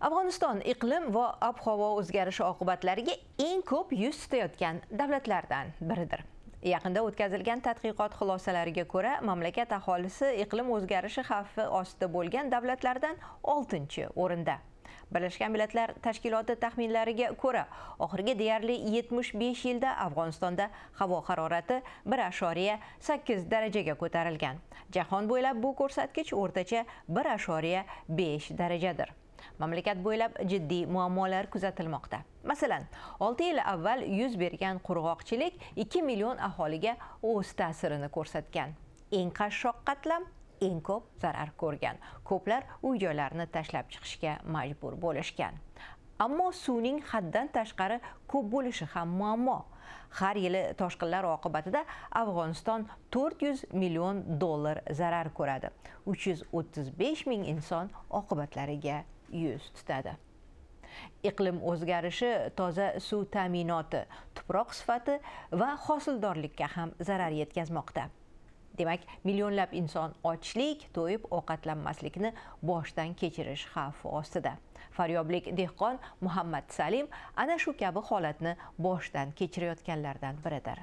afg'oniston iqlim va ob havo o'zgarishi oqibatlariga eng ko'p yuz tutayotgan davlatlardan biridir yaqinda o'tkazilgan tadqiqot xulosalariga ko'ra mamlakat aholisi iqlim o'zgarishi xavfi ostida bo'lgan davlatlardan 6 o'rinda birlashgan millatlar tashkiloti taxminlariga ko'ra oxirgi deyarli 75 yilda afg'onistonda havo harorati 1.8 darajaga ko'tarilgan jahon bo'ylab bu ko'rsatkich o'rtacha 1.5 darajadir mamlakat bo'ylab jiddiy muammolar kuzatilmoqda masalan 6 yil avval yuz bergan qurg'oqchilik 2 million aholiga o'z ta'sirini ko'rsatgan eng qashshoq qatlam eng ko'p zarar ko'rgan ko'plar uy joylarini tashlab chiqishga majbur bo'lishgan ammo suvning haddan tashqari ko'p bo'lishi ham muammo har yili toshqinlar oqibatida afg'oniston 400 million dollar zarar ko'radi 335 ming inson oqibatlariga yuz tutadi iqlim o'zgarishi toza suv ta'minoti tuproq sifati va hosildorlikka ham zarar yetkazmoqda demak millionlab inson ochlik to'yib ovqatlanmaslikni boshdan kechirish xavfi ostida faryoblik dehqon muhammad salim ana shu kabi holatni boshdan kechirayotganlardan biridir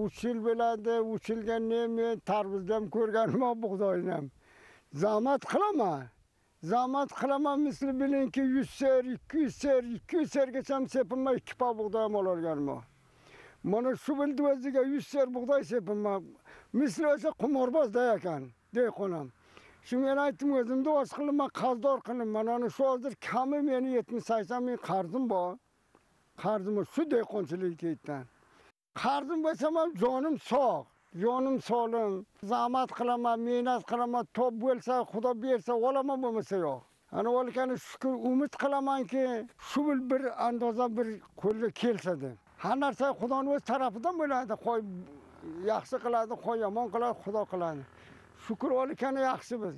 uch yil bo'ladi uch yilga men tarvuzni ham ko'rganim bug'doyni ham zahmat qilaman Zamat kılama misli bilin ki 100 ser, 200 ser, 200 ser geçen sepinme iki pa buğdayım olur gelme. Bana şu bildiğinizde 100 ser buğday sepinme. Misli olsa kumarbaz dayakan, dey konam. Şimdi ben aytdım özümde oz kılınma, kazdor kılınma. Onu şu azdır kâmi beni 70-80 bin kardım bu. Kardım şu dey konçilik etten. Kardım ben canım soğuk. jonim solim zahmat qilaman mehnat qilaman top bo'lsa xudo bersa olaman bo'lmasa yo'q ana olgani shukur umid qilamanki shu bir andoza bir qo'lga kelsa deb har narsa xudoni o'z tarafidan bo'ladi qo'y yaxshi qiladi qo'y yomon qiladi xudo qiladi shukur olgani yaxshi biz